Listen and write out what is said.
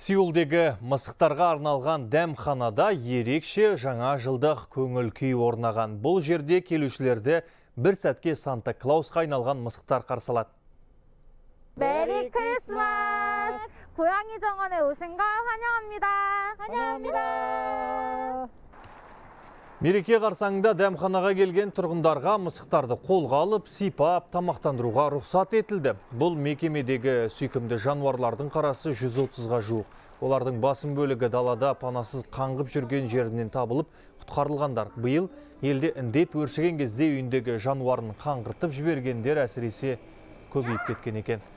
Сеулдегі мысықтарға арналған дәмханада ерекше жаңа жылдық көңіл күй орнаған. Бұл жерде келушілерді бір сәтке Санта Клаусқа айналған мысықтар қарсалады. Merry Крисмас! 고양이 정원에 오신 걸 환영합니다. Мереке қарсаңында дәмханаға келген тұрғындарға мысықтарды қолға алып, сипап, тамақтандыруға рұқсат етілді. Бұл мекемедегі сүйкімді жануарлардың қарасы 130-ға жуық. Олардың басым бөлігі далада панасыз қаңғып жүрген жерінен табылып, құтқарылғандар. Биыл елде індет өршіген кезде үйіндегі жануарын қаңғыртып жібергендер әсіресе көбейіп кеткен екен.